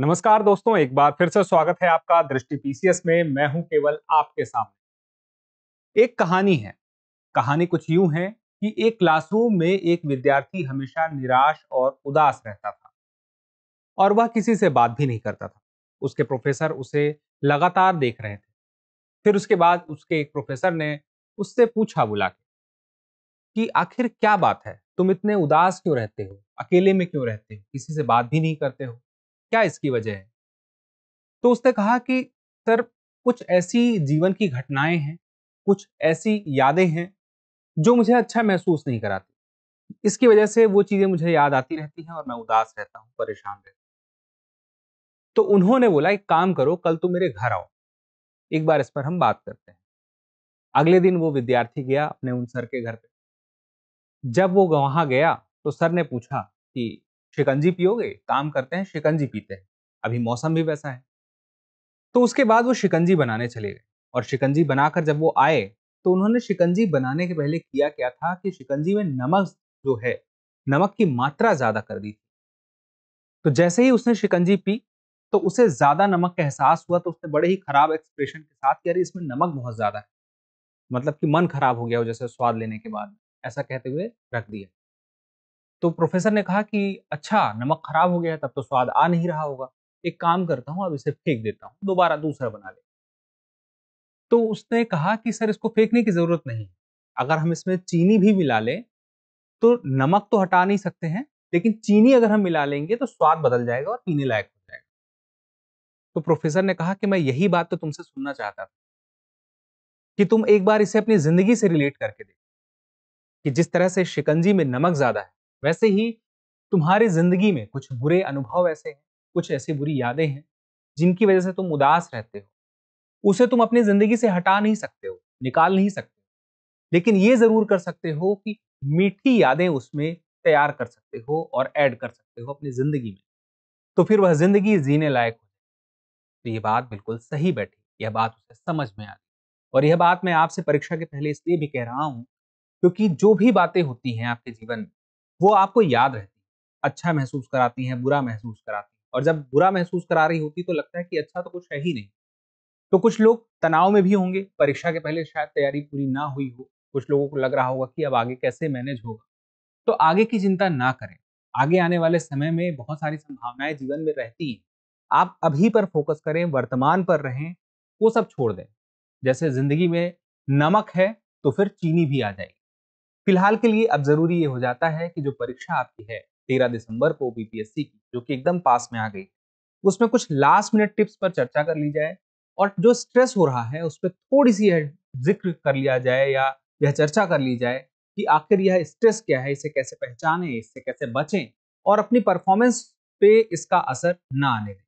नमस्कार दोस्तों एक बार फिर से स्वागत है आपका दृष्टि पीसीएस में मैं हूं केवल आपके सामने एक कहानी है कहानी कुछ यूं है कि एक क्लासरूम में एक विद्यार्थी हमेशा निराश और उदास रहता था और वह किसी से बात भी नहीं करता था उसके प्रोफेसर उसे लगातार देख रहे थे फिर उसके बाद उसके एक प्रोफेसर ने उससे पूछा बुला के कि आखिर क्या बात है तुम इतने उदास क्यों रहते हो अकेले में क्यों रहते हो किसी से बात भी नहीं करते हो क्या इसकी वजह है तो उसने कहा कि सर कुछ ऐसी जीवन की घटनाएं हैं कुछ ऐसी यादें हैं जो मुझे अच्छा महसूस नहीं कराती इसकी वजह से वो चीज़ें मुझे याद आती रहती हैं और मैं उदास रहता हूँ परेशान रहता हूँ तो उन्होंने बोला एक काम करो कल तुम मेरे घर आओ एक बार इस पर हम बात करते हैं अगले दिन वो विद्यार्थी गया अपने उन सर के घर पे जब वो वहां गया तो सर ने पूछा कि शिकंजी पियोगे काम करते हैं शिकंजी पीते हैं अभी मौसम भी वैसा है तो उसके बाद वो शिकंजी बनाने चले गए और शिकंजी बनाकर जब वो आए तो उन्होंने शिकंजी बनाने के पहले किया क्या था कि शिकंजी में नमक जो है नमक की मात्रा ज्यादा कर दी थी तो जैसे ही उसने शिकंजी पी तो उसे ज्यादा नमक का एहसास हुआ तो उसने बड़े ही खराब एक्सप्रेशन के साथ कि अरे इसमें नमक बहुत ज्यादा है मतलब कि मन खराब हो गया हो जैसे स्वाद लेने के बाद ऐसा कहते हुए रख दिया तो प्रोफेसर ने कहा कि अच्छा नमक खराब हो गया है तब तो स्वाद आ नहीं रहा होगा एक काम करता हूँ अब इसे फेंक देता हूँ दोबारा दूसरा बना ले तो उसने कहा कि सर इसको फेंकने की ज़रूरत नहीं अगर हम इसमें चीनी भी मिला लें तो नमक तो हटा नहीं सकते हैं लेकिन चीनी अगर हम मिला लेंगे तो स्वाद बदल जाएगा और पीने लायक हो जाएगा तो प्रोफेसर ने कहा कि मैं यही बात तो तुमसे सुनना चाहता था कि तुम एक बार इसे अपनी जिंदगी से रिलेट करके देखो कि जिस तरह से शिकंजी में नमक ज्यादा है वैसे ही तुम्हारी जिंदगी में कुछ बुरे अनुभव ऐसे हैं कुछ ऐसी बुरी यादें हैं जिनकी वजह से तुम उदास रहते हो उसे तुम अपनी जिंदगी से हटा नहीं सकते हो निकाल नहीं सकते लेकिन ये जरूर कर सकते हो कि मीठी यादें उसमें तैयार कर सकते हो और ऐड कर सकते हो अपनी जिंदगी में तो फिर वह जिंदगी जीने लायक हो तो ये बात बिल्कुल सही बैठी यह बात उसे समझ में आ गई और यह बात मैं आपसे परीक्षा के पहले इसलिए भी कह रहा हूँ क्योंकि जो भी बातें होती हैं आपके जीवन में वो आपको याद रहती अच्छा महसूस कराती हैं बुरा महसूस कराती हैं और जब बुरा महसूस करा रही होती तो लगता है कि अच्छा तो कुछ है ही नहीं तो कुछ लोग तनाव में भी होंगे परीक्षा के पहले शायद तैयारी पूरी ना हुई हो कुछ लोगों को लग रहा होगा कि अब आगे कैसे मैनेज होगा तो आगे की चिंता ना करें आगे आने वाले समय में बहुत सारी संभावनाएं जीवन में रहती हैं आप अभी पर फोकस करें वर्तमान पर रहें वो सब छोड़ दें जैसे जिंदगी में नमक है तो फिर चीनी भी आ जाएगी फिलहाल के लिए अब जरूरी ये हो जाता है कि जो परीक्षा आपकी है तेरह दिसंबर को बीपीएससी की जो कि एकदम पास में आ गई उसमें कुछ लास्ट मिनट टिप्स पर चर्चा कर ली जाए और जो स्ट्रेस हो रहा है उस पर थोड़ी सी यह जिक्र कर लिया जाए या यह चर्चा कर ली जाए कि आखिर यह स्ट्रेस क्या है इसे कैसे पहचाने इससे कैसे बचें और अपनी परफॉर्मेंस पे इसका असर ना आने दें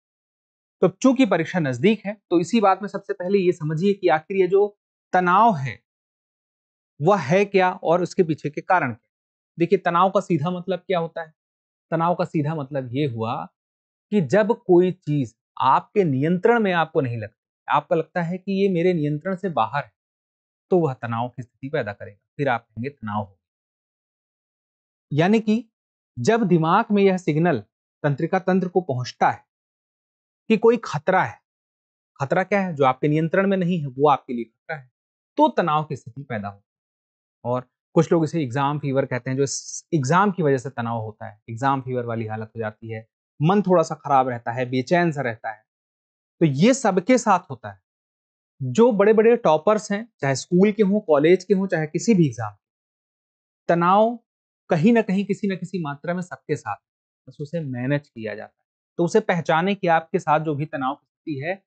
तो चूंकि परीक्षा नजदीक है तो इसी बात में सबसे पहले ये समझिए कि आखिर ये जो तनाव है वह है क्या और उसके पीछे के कारण क्या देखिए तनाव का सीधा मतलब क्या होता है तनाव का सीधा मतलब ये हुआ कि जब कोई चीज आपके नियंत्रण में आपको नहीं लगती आपको लगता है कि ये मेरे नियंत्रण से बाहर है तो वह तनाव की स्थिति पैदा करेगा फिर आप कहेंगे तनाव हो यानी कि जब दिमाग में यह सिग्नल तंत्रिका तंत्र को पहुंचता है कि कोई खतरा है खतरा क्या है जो आपके नियंत्रण में नहीं है वो आपके लिए खतरा है तो तनाव की स्थिति पैदा हो और कुछ लोग इसे एग्ज़ाम फीवर कहते हैं जो एग्ज़ाम की वजह से तनाव होता है एग्ज़ाम फीवर वाली हालत हो जाती है मन थोड़ा सा ख़राब रहता है बेचैन सा रहता है तो ये सबके साथ होता है जो बड़े बड़े टॉपर्स हैं चाहे स्कूल के हों कॉलेज के हों चाहे किसी भी एग्ज़ाम तनाव कहीं ना कहीं किसी ना किसी मात्रा में सबके साथ बस उसे मैनेज किया जाता है तो उसे पहचाने कि आपके साथ जो भी तनाव स्थिति है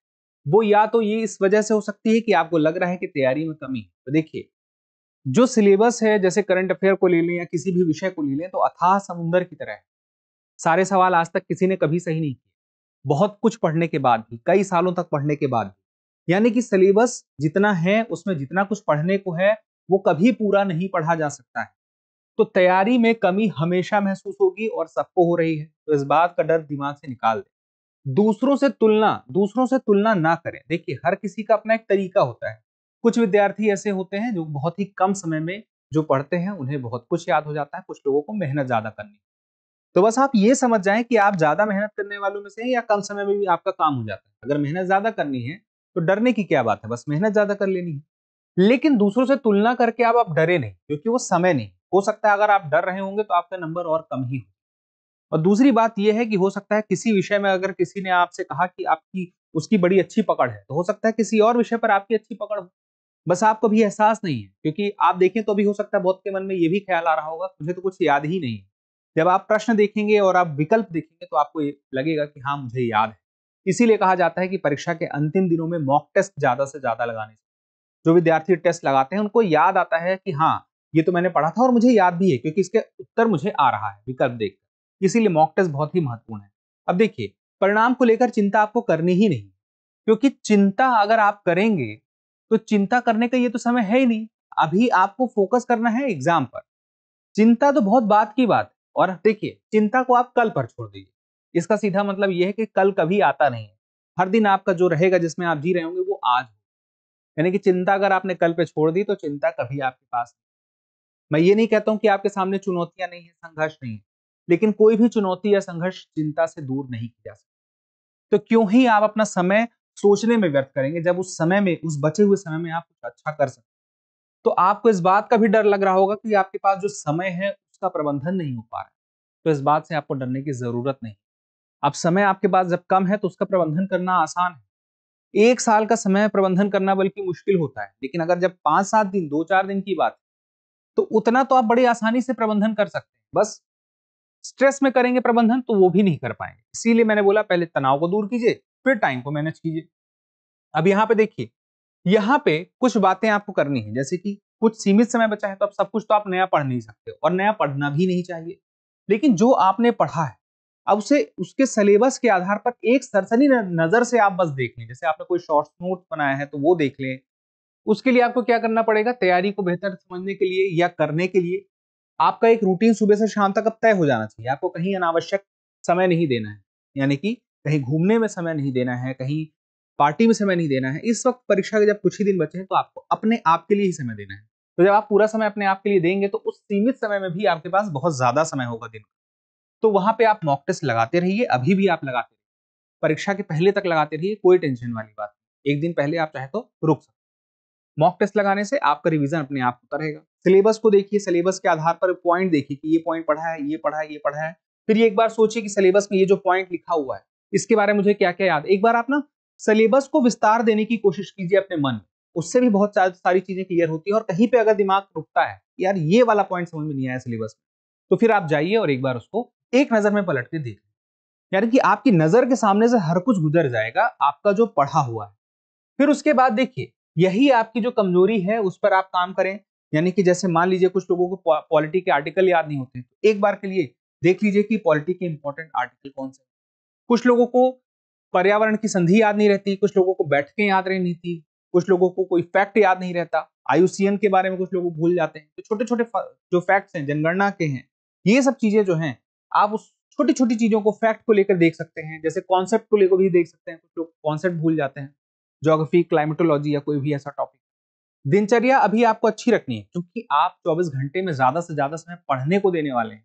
वो या तो ये इस वजह से हो सकती है कि आपको लग रहा है कि तैयारी में कमी है तो देखिए जो सिलेबस है जैसे करंट अफेयर को ले लें या किसी भी विषय को ले लें तो अथाह समुंदर की तरह है सारे सवाल आज तक किसी ने कभी सही नहीं किए बहुत कुछ पढ़ने के बाद भी कई सालों तक पढ़ने के बाद भी यानी कि सिलेबस जितना है उसमें जितना कुछ पढ़ने को है वो कभी पूरा नहीं पढ़ा जा सकता है तो तैयारी में कमी हमेशा महसूस होगी और सबको हो रही है तो इस बात का डर दिमाग से निकाल दें दूसरों से तुलना दूसरों से तुलना ना करें देखिए हर किसी का अपना एक तरीका होता है कुछ विद्यार्थी ऐसे होते हैं जो बहुत ही कम समय में जो पढ़ते हैं उन्हें बहुत कुछ याद हो जाता है कुछ लोगों को मेहनत ज़्यादा करनी तो बस आप ये समझ जाएं कि आप ज़्यादा मेहनत करने वालों में से हैं या कम समय में भी आपका काम हो जाता है अगर मेहनत ज़्यादा करनी है तो डरने की क्या बात है बस मेहनत ज़्यादा कर लेनी है लेकिन दूसरों से तुलना करके आप आप डरे नहीं क्योंकि वो समय नहीं हो सकता है अगर आप डर रहे होंगे तो आपका नंबर और कम ही हो और दूसरी बात यह है कि हो सकता है किसी विषय में अगर किसी ने आपसे कहा कि आपकी उसकी बड़ी अच्छी पकड़ है तो हो सकता है किसी और विषय पर आपकी अच्छी पकड़ हो बस आपको भी एहसास नहीं है क्योंकि आप देखें तो अभी हो सकता है बहुत के मन में ये भी ख्याल आ रहा होगा मुझे तो कुछ याद ही नहीं है जब आप प्रश्न देखेंगे और आप विकल्प देखेंगे तो आपको लगेगा कि हाँ मुझे याद है इसीलिए कहा जाता है कि परीक्षा के अंतिम दिनों में मॉक टेस्ट ज़्यादा से ज़्यादा लगाने से जो विद्यार्थी टेस्ट लगाते हैं उनको याद आता है कि हाँ ये तो मैंने पढ़ा था और मुझे याद भी है क्योंकि इसके उत्तर मुझे आ रहा है विकल्प देखकर इसीलिए मॉक टेस्ट बहुत ही महत्वपूर्ण है अब देखिए परिणाम को लेकर चिंता आपको करनी ही नहीं क्योंकि चिंता अगर आप करेंगे तो चिंता करने का ये तो समय है ही नहीं अभी आपको फोकस करना है एग्जाम पर चिंता तो बहुत बात की बात और देखिए चिंता को आप कल पर छोड़ दीजिए इसका सीधा मतलब यह है कि कल कभी आता नहीं है हर दिन आपका जो रहेगा जिसमें आप जी रहे होंगे वो आज यानी कि चिंता अगर आपने कल पे छोड़ दी तो चिंता कभी आपके पास नहीं मैं ये नहीं कहता हूं कि आपके सामने चुनौतियां नहीं है संघर्ष नहीं है लेकिन कोई भी चुनौती या संघर्ष चिंता से दूर नहीं किया जा सकता तो क्यों ही आप अपना समय सोचने में व्यर्थ करेंगे जब उस समय में उस बचे हुए समय में आप कुछ अच्छा कर सकते तो आपको इस बात का भी डर लग रहा होगा कि आपके पास जो समय है उसका प्रबंधन नहीं हो पा रहा तो इस बात से आपको डरने की जरूरत नहीं अब समय आपके पास जब कम है तो उसका प्रबंधन करना आसान है एक साल का समय प्रबंधन करना बल्कि मुश्किल होता है लेकिन अगर जब पांच सात दिन दो चार दिन की बात तो उतना तो आप बड़ी आसानी से प्रबंधन कर सकते हैं बस स्ट्रेस में करेंगे प्रबंधन तो वो भी नहीं कर पाएंगे इसीलिए मैंने बोला पहले तनाव को दूर कीजिए फिर टाइम को मैनेज कीजिए अब यहाँ पे देखिए यहाँ पे कुछ बातें आपको करनी है जैसे कि कुछ सीमित समय बचा है तो आप सब कुछ तो आप नया पढ़ नहीं सकते और नया पढ़ना भी नहीं चाहिए लेकिन जो आपने पढ़ा है अब उसे उसके सिलेबस के आधार पर एक सरसरी नजर से आप बस देख लें जैसे आपने कोई शॉर्ट नोट बनाया है तो वो देख लें उसके लिए आपको क्या करना पड़ेगा तैयारी को बेहतर समझने के लिए या करने के लिए आपका एक रूटीन सुबह से शाम तक अब तय हो जाना चाहिए आपको कहीं अनावश्यक समय नहीं देना है यानी कि कहीं घूमने में समय नहीं देना है कहीं पार्टी में समय नहीं देना है इस वक्त परीक्षा के जब कुछ ही दिन बचे हैं तो आपको अपने आप के लिए ही समय देना है तो जब आप पूरा समय अपने आप के लिए देंगे तो उस सीमित समय में भी आपके पास बहुत ज्यादा समय होगा दिन तो वहां पे आप मॉक टेस्ट लगाते रहिए अभी भी आप लगाते रहिए परीक्षा के पहले तक लगाते रहिए कोई टेंशन वाली बात एक दिन पहले आप चाहे तो रुक सकते मॉक टेस्ट लगाने से आपका रिविजन अपने आप होता रहेगा सिलेबस को देखिए सिलेबस के आधार पर पॉइंट देखिए कि ये पॉइंट पढ़ा है ये पढ़ा है ये पढ़ा है फिर ये एक बार सोचिए कि सिलेबस में ये जो पॉइंट लिखा हुआ है इसके बारे में मुझे क्या क्या याद एक बार आप ना सिलेबस को विस्तार देने की कोशिश कीजिए अपने मन उससे भी बहुत सारी चीजें क्लियर होती है और कहीं पे अगर दिमाग रुकता है यार ये वाला पॉइंट समझ में नहीं आया सिलेबस तो फिर आप जाइए और एक बार उसको एक नजर में पलट के देख यानी कि आपकी नजर के सामने से हर कुछ गुजर जाएगा आपका जो पढ़ा हुआ है फिर उसके बाद देखिए यही आपकी जो कमजोरी है उस पर आप काम करें यानी कि जैसे मान लीजिए कुछ लोगों को पॉलिटी के आर्टिकल याद नहीं होते तो एक बार के लिए देख लीजिए कि पॉलिटी के इंपॉर्टेंट आर्टिकल कौन से कुछ लोगों को पर्यावरण की संधि याद नहीं रहती कुछ लोगों को बैठकें याद नहीं थी कुछ लोगों को कोई फैक्ट याद नहीं रहता आयुसीएन के बारे में कुछ लोग भूल जाते हैं तो छोटे छोटे जो फैक्ट्स हैं जनगणना के हैं ये सब चीजें जो हैं आप उस छोटी छोटी चीजों को फैक्ट को लेकर देख सकते हैं जैसे कॉन्सेप्ट को लेकर भी देख सकते हैं कुछ लोग कॉन्सेप्ट भूल जाते हैं जोग्राफी क्लाइमेटोलॉजी या कोई भी ऐसा टॉपिक दिनचर्या अभी आपको अच्छी रखनी है क्योंकि आप चौबीस घंटे में ज्यादा से ज्यादा समय पढ़ने को देने वाले हैं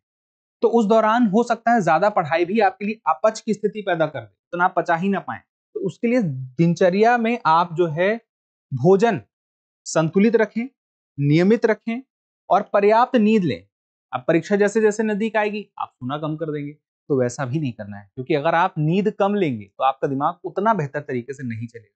तो उस दौरान हो सकता है ज्यादा पढ़ाई भी आपके लिए अपच की स्थिति पैदा कर दे तो ना पचा ही ना पाए तो उसके लिए दिनचर्या में आप जो है भोजन संतुलित रखें नियमित रखें और पर्याप्त नींद लें अब परीक्षा जैसे जैसे नजदीक आएगी आप सोना कम कर देंगे तो वैसा भी नहीं करना है क्योंकि अगर आप नींद कम लेंगे तो आपका दिमाग उतना बेहतर तरीके से नहीं चलेगा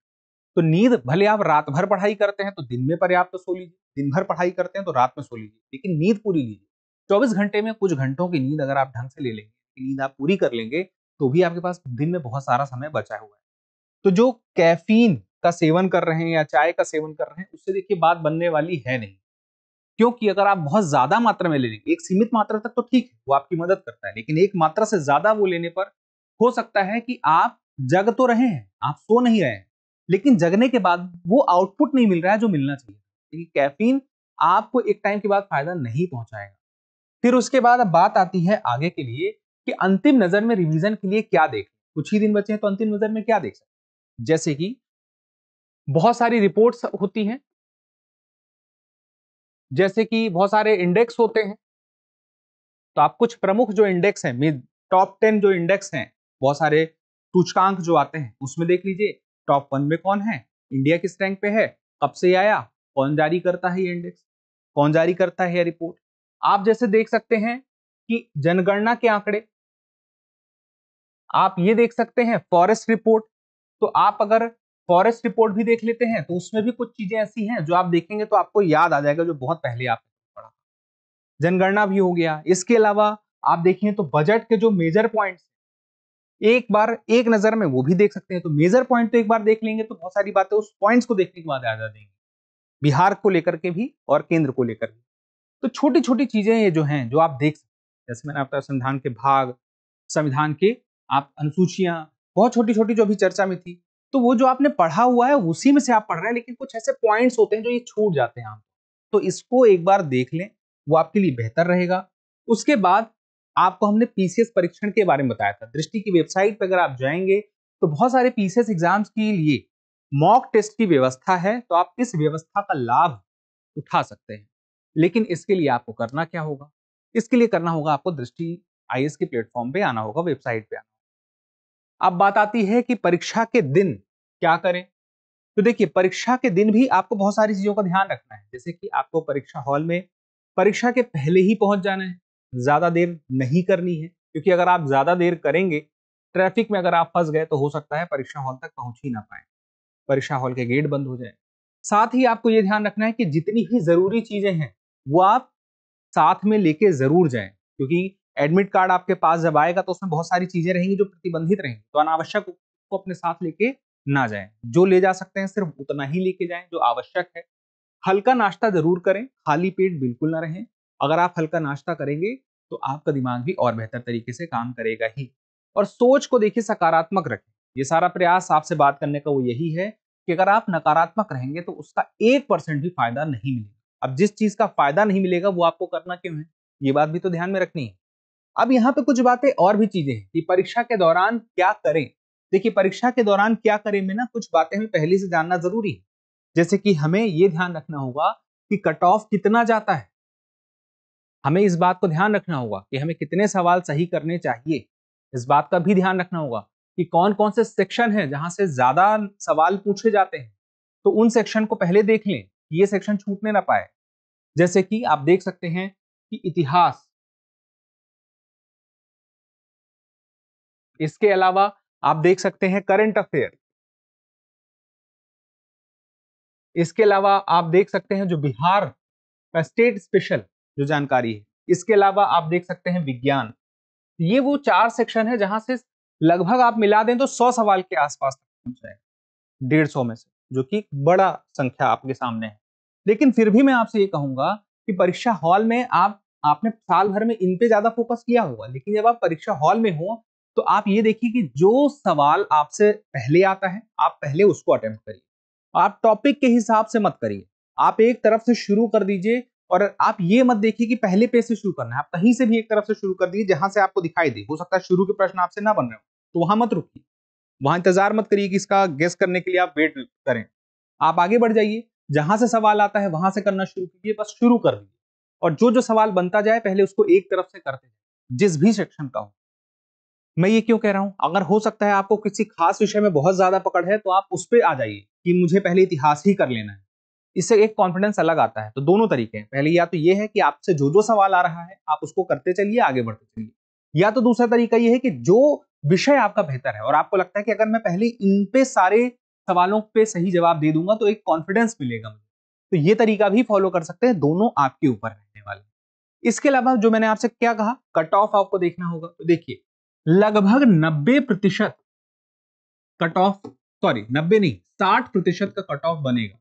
तो नींद भले आप रात भर पढ़ाई करते हैं तो दिन में पर्याप्त तो सो लीजिए दिन भर पढ़ाई करते हैं तो रात में सो लीजिए लेकिन नींद पूरी लीजिए 24 घंटे में कुछ घंटों की नींद अगर आप ढंग से ले लेंगे नींद आप पूरी कर लेंगे तो भी आपके पास दिन में बहुत सारा समय बचा हुआ है तो जो कैफीन का सेवन कर रहे हैं या चाय का सेवन कर रहे हैं उससे देखिए बात बनने वाली है नहीं क्योंकि अगर आप बहुत ज्यादा मात्रा में ले लेंगे एक सीमित मात्रा तक तो ठीक है वो आपकी मदद करता है लेकिन एक मात्रा से ज्यादा वो लेने पर हो सकता है कि आप जग तो रहे हैं आप सो नहीं रहे हैं लेकिन जगने के बाद वो आउटपुट नहीं मिल रहा है जो मिलना चाहिए क्योंकि कैफीन आपको एक टाइम के बाद फायदा नहीं पहुंचाएगा फिर उसके बाद अब बात आती है आगे के लिए कि अंतिम नजर में रिवीजन के लिए क्या देख कुछ ही दिन बचे हैं तो अंतिम नजर में क्या देख सकते जैसे कि बहुत सारी रिपोर्ट्स होती हैं जैसे कि बहुत सारे इंडेक्स होते हैं तो आप कुछ प्रमुख जो इंडेक्स हैं टॉप टेन जो इंडेक्स हैं बहुत सारे सूचकांक जो आते हैं उसमें देख लीजिए टॉप वन में कौन है इंडिया किस रैंक पे है कब से आया कौन जारी करता है ये इंडेक्स कौन जारी करता है ये रिपोर्ट आप जैसे देख सकते हैं कि जनगणना के आंकड़े आप ये देख सकते हैं फॉरेस्ट रिपोर्ट तो आप अगर फॉरेस्ट रिपोर्ट भी देख लेते हैं तो उसमें भी कुछ चीजें ऐसी हैं जो आप देखेंगे तो आपको याद आ जाएगा जो बहुत पहले आपने पढ़ा जनगणना भी हो गया इसके अलावा आप देखिए तो बजट के जो मेजर पॉइंट्स एक बार एक नजर में वो भी देख सकते हैं तो मेजर पॉइंट तो एक बार देख लेंगे तो बहुत सारी बातें उस पॉइंट्स को देखने के बाद आ जाएंगे बिहार को लेकर के भी और केंद्र को लेकर भी तो छोटी छोटी चीजें ये जो हैं जो आप देख सकते हैं जैसे मैंने आपका संविधान के भाग संविधान के आप अनुसूचियां बहुत छोटी छोटी जो अभी चर्चा में थी तो वो जो आपने पढ़ा हुआ है उसी में से आप पढ़ रहे हैं लेकिन कुछ ऐसे पॉइंट्स होते हैं जो ये छूट जाते हैं आप तो इसको एक बार देख लें वो आपके लिए बेहतर रहेगा उसके बाद आपको हमने पीसीएस परीक्षण के बारे में बताया था दृष्टि की वेबसाइट पर अगर आप जाएंगे तो बहुत सारे पीसीएस एग्जाम्स के लिए मॉक टेस्ट की व्यवस्था है तो आप इस व्यवस्था का लाभ उठा सकते हैं लेकिन इसके लिए आपको करना क्या होगा इसके लिए करना होगा आपको दृष्टि आई के प्लेटफॉर्म पे आना होगा वेबसाइट पे आना अब बात आती है कि परीक्षा के दिन क्या करें तो देखिए परीक्षा के दिन भी आपको बहुत सारी चीजों का ध्यान रखना है जैसे कि आपको परीक्षा हॉल में परीक्षा के पहले ही पहुंच जाना है ज्यादा देर नहीं करनी है क्योंकि अगर आप ज्यादा देर करेंगे ट्रैफिक में अगर आप फंस गए तो हो सकता है परीक्षा हॉल तक पहुंच ही ना पाए परीक्षा हॉल के गेट बंद हो जाए साथ ही आपको ये ध्यान रखना है कि जितनी भी जरूरी चीजें हैं वो आप साथ में लेके ज़रूर जाएं क्योंकि एडमिट कार्ड आपके पास जब आएगा तो उसमें बहुत सारी चीज़ें रहेंगी जो प्रतिबंधित रहेंगी तो अनावश्यक को अपने साथ लेके ना जाएं जो ले जा सकते हैं सिर्फ उतना ही लेके जाएं जो आवश्यक है हल्का नाश्ता ज़रूर करें खाली पेट बिल्कुल ना रहें अगर आप हल्का नाश्ता करेंगे तो आपका दिमाग भी और बेहतर तरीके से काम करेगा ही और सोच को देखिए सकारात्मक रखें ये सारा प्रयास आपसे बात करने का वो यही है कि अगर आप नकारात्मक रहेंगे तो उसका एक परसेंट भी फायदा नहीं मिलेगा अब जिस चीज का फायदा नहीं मिलेगा वो आपको करना क्यों है ये बात भी तो ध्यान में रखनी है अब यहाँ पे कुछ बातें और भी चीजें हैं कि परीक्षा के दौरान क्या करें देखिए परीक्षा के दौरान क्या करें में ना कुछ बातें हमें पहले से जानना जरूरी है जैसे कि हमें ये ध्यान रखना होगा कि कट ऑफ कितना जाता है हमें इस बात को ध्यान रखना होगा कि हमें कितने सवाल सही करने चाहिए इस बात का भी ध्यान रखना होगा कि कौन कौन से सेक्शन है जहां से ज्यादा सवाल पूछे जाते हैं तो उन सेक्शन को पहले देख लें ये सेक्शन छूटने ना पाए जैसे कि आप देख सकते हैं कि इतिहास इसके अलावा आप देख सकते हैं करंट अफेयर इसके अलावा आप देख सकते हैं जो बिहार का स्टेट स्पेशल जो जानकारी है इसके अलावा आप देख सकते हैं विज्ञान ये वो चार सेक्शन है जहां से लगभग आप मिला दें तो सौ सवाल के आसपास पहुंच जाएगा डेढ़ सौ में से जो कि बड़ा संख्या आपके सामने है लेकिन फिर भी मैं आपसे ये कहूंगा कि परीक्षा हॉल में आप आपने साल भर में इन पे ज्यादा फोकस किया होगा लेकिन जब आप परीक्षा हॉल में हो तो आप ये देखिए कि जो सवाल आपसे पहले आता है आप पहले उसको अटेम्प्ट करिए आप टॉपिक के हिसाब से मत करिए आप एक तरफ से शुरू कर दीजिए और आप ये मत देखिए कि पहले पेज से शुरू करना है आप कहीं से भी एक तरफ से शुरू कर दीजिए जहां से आपको दिखाई दे हो सकता है शुरू के प्रश्न आपसे ना बन रहे हो तो वहां मत रुकिए वहां इंतजार मत करिए कि इसका गेस करने के लिए आप वेट करें आप आगे बढ़ जाइए जहां से सवाल आता है वहां से करना शुरू कीजिए बस शुरू कर दीजिए और जो जो सवाल बनता जाए पहले उसको एक तरफ से करते जाए जिस भी सेक्शन का हो मैं ये क्यों कह रहा हूं अगर हो सकता है आपको किसी खास विषय में बहुत ज्यादा पकड़ है तो आप उस पर आ जाइए कि मुझे पहले इतिहास ही कर लेना है इससे एक कॉन्फिडेंस अलग आता है तो दोनों तरीके हैं पहले या तो ये है कि आपसे जो जो सवाल आ रहा है आप उसको करते चलिए आगे बढ़ते चलिए या तो दूसरा तरीका ये है कि जो विषय आपका बेहतर है और आपको लगता है कि अगर मैं पहले इन पे सारे सवालों पे सही जवाब दे दूंगा तो एक कॉन्फिडेंस मिलेगा मुझे तो ये तरीका भी फॉलो कर सकते हैं दोनों आपके ऊपर रहने वाले इसके अलावा जो मैंने आपसे क्या कहा कट ऑफ आपको देखना होगा तो देखिए लगभग नब्बे प्रतिशत कट ऑफ सॉरी नब्बे नहीं साठ प्रतिशत का कट ऑफ बनेगा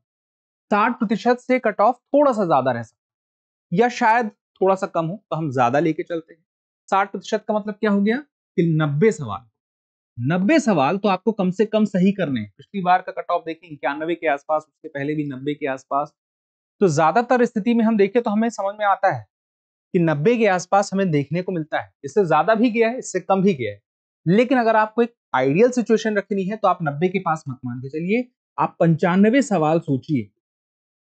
साठ प्रतिशत से कट ऑफ थोड़ा सा ज्यादा रह सकता या शायद थोड़ा सा कम हो तो हम ज्यादा लेके चलते हैं साठ प्रतिशत का मतलब क्या हो गया के लिए नब्बे सवाल नब्बे सवाल तो आपको कम से कम सही करने हैं पिछली बार का कट ऑफ देखें इक्यानवे के आसपास उसके पहले भी नब्बे के आसपास तो ज्यादातर स्थिति में हम देखें तो हमें समझ में आता है कि नब्बे के आसपास हमें देखने को मिलता है इससे ज्यादा भी गया है इससे कम भी गया है लेकिन अगर आपको एक आइडियल सिचुएशन रखनी है तो आप नब्बे के पास मत मान के चलिए आप पंचानवे सवाल सोचिए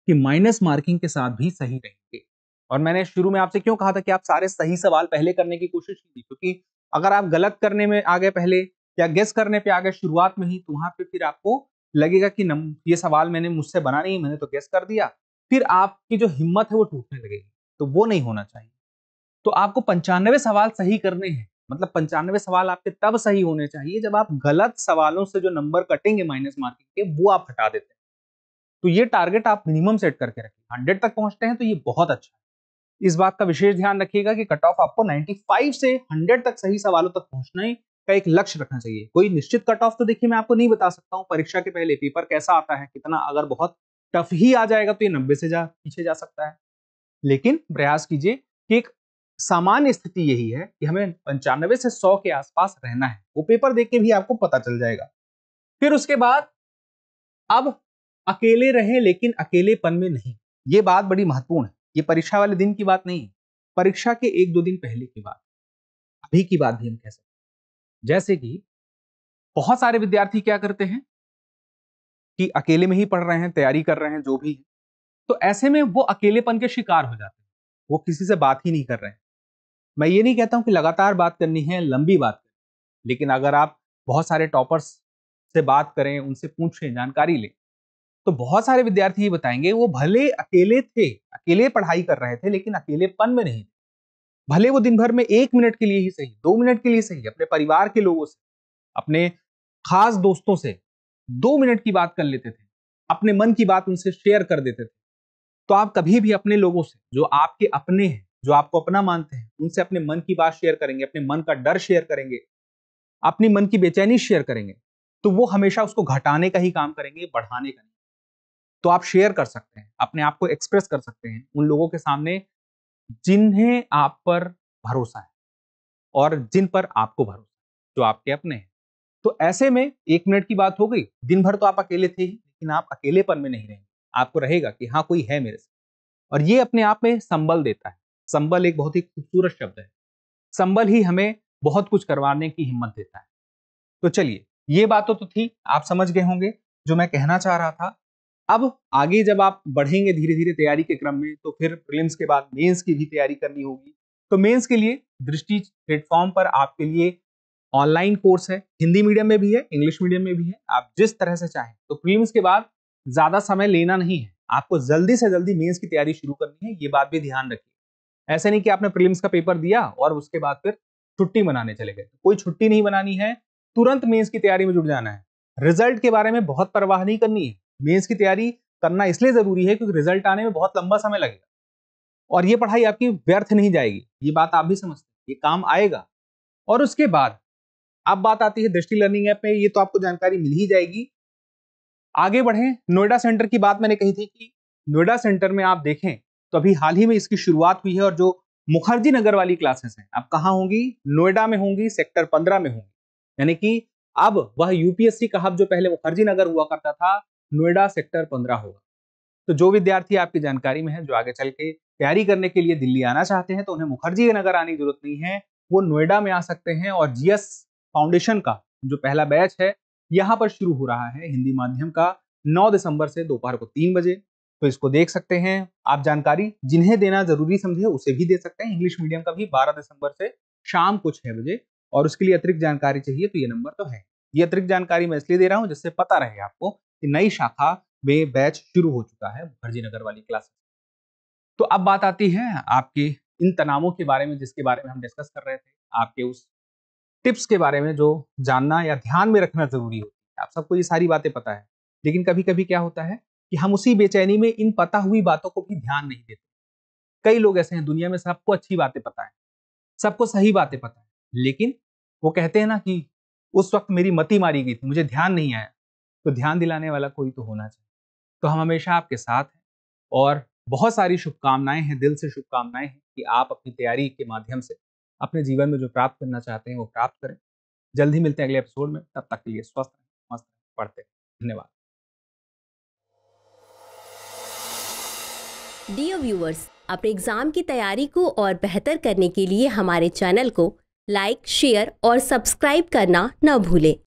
कि माइनस मार्किंग के साथ भी सही रहे और मैंने शुरू में आपसे क्यों कहा था कि आप सारे सही सवाल पहले करने की कोशिश की क्योंकि अगर आप गलत करने में आ गए पहले या गेस करने पे आ गए शुरुआत में ही तो वहां पे फिर आपको लगेगा कि नम ये सवाल मैंने मुझसे बना नहीं मैंने तो गेस कर दिया फिर आपकी जो हिम्मत है वो टूटने लगेगी तो वो नहीं होना चाहिए तो आपको पंचानवे सवाल सही करने हैं मतलब पंचानवे सवाल आपके तब सही होने चाहिए जब आप गलत सवालों से जो नंबर कटेंगे माइनस मार्किंग के वो आप हटा देते हैं तो ये टारगेट आप मिनिमम सेट करके रखें हंड्रेड तक पहुंचते हैं तो ये बहुत अच्छा है इस बात का विशेष ध्यान रखिएगा कि कट ऑफ आपको 95 से 100 तक सही सवालों तक पहुंचना ही का एक लक्ष्य रखना चाहिए कोई निश्चित कट ऑफ तो देखिए मैं आपको नहीं बता सकता हूँ परीक्षा के पहले पेपर कैसा आता है कितना अगर बहुत टफ ही आ जाएगा तो ये नब्बे से जा पीछे जा सकता है लेकिन प्रयास कीजिए कि एक सामान्य स्थिति यही है कि हमें पंचानवे से सौ के आसपास रहना है वो पेपर देख के भी आपको पता चल जाएगा फिर उसके बाद अब अकेले रहे लेकिन अकेलेपन में नहीं ये बात बड़ी महत्वपूर्ण है ये परीक्षा वाले दिन की बात नहीं है परीक्षा के एक दो दिन पहले की बात अभी की बात भी हम कह सकते जैसे कि बहुत सारे विद्यार्थी क्या करते हैं कि अकेले में ही पढ़ रहे हैं तैयारी कर रहे हैं जो भी है तो ऐसे में वो अकेलेपन के शिकार हो जाते हैं वो किसी से बात ही नहीं कर रहे हैं मैं ये नहीं कहता हूं कि लगातार बात करनी है लंबी बात करनी लेकिन अगर आप बहुत सारे टॉपर्स से बात करें उनसे पूछें जानकारी लें तो बहुत सारे विद्यार्थी ये बताएंगे वो भले अकेले थे अकेले पढ़ाई कर रहे थे लेकिन अकेलेपन में नहीं भले वो दिन भर में एक मिनट के लिए ही सही दो मिनट के लिए सही अपने परिवार के लोगों से अपने खास दोस्तों से दो मिनट की बात कर लेते थे अपने मन की बात उनसे शेयर कर देते थे तो आप कभी भी अपने लोगों से जो आपके अपने हैं जो आपको अपना मानते हैं उनसे अपने मन की बात शेयर करेंगे अपने मन का डर शेयर करेंगे अपनी मन की बेचैनी शेयर करेंगे तो वो हमेशा उसको घटाने का ही काम करेंगे बढ़ाने का तो आप शेयर कर सकते हैं अपने आप को एक्सप्रेस कर सकते हैं उन लोगों के सामने जिन्हें आप पर भरोसा है और जिन पर आपको भरोसा है जो आपके अपने हैं तो ऐसे में एक मिनट की बात हो गई दिन भर तो आप अकेले थे ही लेकिन आप अकेलेपन में नहीं रहेंगे आपको रहेगा कि हाँ कोई है मेरे साथ और ये अपने आप में संबल देता है संबल एक बहुत ही खूबसूरत शब्द है संबल ही हमें बहुत कुछ करवाने की हिम्मत देता है तो चलिए ये बातों तो थी आप समझ गए होंगे जो मैं कहना चाह रहा था अब आगे जब आप बढ़ेंगे धीरे धीरे तैयारी के क्रम में तो फिर प्रिलिम्स के बाद मेंस की भी तैयारी करनी होगी तो मेंस के लिए दृष्टि प्लेटफॉर्म पर आपके लिए ऑनलाइन कोर्स है हिंदी मीडियम में भी है इंग्लिश मीडियम में भी है आप जिस तरह से चाहें तो प्रिलिम्स के बाद ज़्यादा समय लेना नहीं है आपको जल्दी से जल्दी मेन्स की तैयारी शुरू करनी है ये बात भी ध्यान रखिए ऐसे नहीं कि आपने प्रिलिम्स का पेपर दिया और उसके बाद फिर छुट्टी मनाने चले गए कोई छुट्टी नहीं बनानी है तुरंत मेन्स की तैयारी में जुट जाना है रिजल्ट के बारे में बहुत परवाह नहीं करनी है मेंस की तैयारी करना इसलिए ज़रूरी है क्योंकि रिजल्ट आने में बहुत लंबा समय लगेगा और ये पढ़ाई आपकी व्यर्थ नहीं जाएगी ये बात आप भी समझते हैं ये काम आएगा और उसके बाद अब बात आती है दृष्टि लर्निंग ऐप में ये तो आपको जानकारी मिल ही जाएगी आगे बढ़े नोएडा सेंटर की बात मैंने कही थी कि नोएडा सेंटर में आप देखें तो अभी हाल ही में इसकी शुरुआत हुई है और जो मुखर्जी नगर वाली क्लासेस हैं अब कहाँ होंगी नोएडा में होंगी सेक्टर पंद्रह में होंगी यानी कि अब वह यूपीएससी का हब जो पहले मुखर्जी नगर हुआ करता था नोएडा सेक्टर पंद्रह होगा तो जो विद्यार्थी आपकी जानकारी में है जो आगे चल के तैयारी करने के लिए दिल्ली आना चाहते हैं तो उन्हें मुखर्जी नगर आने की जरूरत नहीं है वो नोएडा में आ सकते हैं और जीएस फाउंडेशन का जो पहला बैच है यहाँ पर शुरू हो रहा है हिंदी माध्यम का 9 दिसंबर से दोपहर को तीन बजे तो इसको देख सकते हैं आप जानकारी जिन्हें देना जरूरी समझे उसे भी दे सकते हैं इंग्लिश मीडियम का भी बारह दिसंबर से शाम को छह बजे और उसके लिए अतिरिक्त जानकारी चाहिए तो ये नंबर तो है ये अतिरिक्त जानकारी मैं इसलिए दे रहा हूँ जिससे पता रहे आपको कि नई शाखा में बैच शुरू हो चुका है मुखर्जी नगर वाली क्लासेस तो अब बात आती है आपके इन तनावों के बारे में जिसके बारे में हम डिस्कस कर रहे थे आपके उस टिप्स के बारे में जो जानना या ध्यान में रखना जरूरी होती है आप सबको ये सारी बातें पता है लेकिन कभी कभी क्या होता है कि हम उसी बेचैनी में इन पता हुई बातों को भी ध्यान नहीं देते कई लोग ऐसे हैं दुनिया में सबको अच्छी बातें पता है सबको सही बातें पता है लेकिन वो कहते हैं ना कि उस वक्त मेरी मती मारी गई थी मुझे ध्यान नहीं आया तो ध्यान दिलाने वाला कोई तो होना चाहिए तो हम हमेशा आपके साथ हैं और बहुत सारी शुभकामनाएं हैं दिल से शुभकामनाएं हैं कि आप अपनी तैयारी के माध्यम से अपने जीवन में जो प्राप्त करना चाहते हैं वो प्राप्त करें जल्द ही मिलते हैं अगले एपिसोड में तब तक के लिए स्वस्थ मस्त पढ़ते धन्यवाद डियर व्यूवर्स अपने एग्जाम की तैयारी को और बेहतर करने के लिए हमारे चैनल को लाइक शेयर और सब्सक्राइब करना न भूलें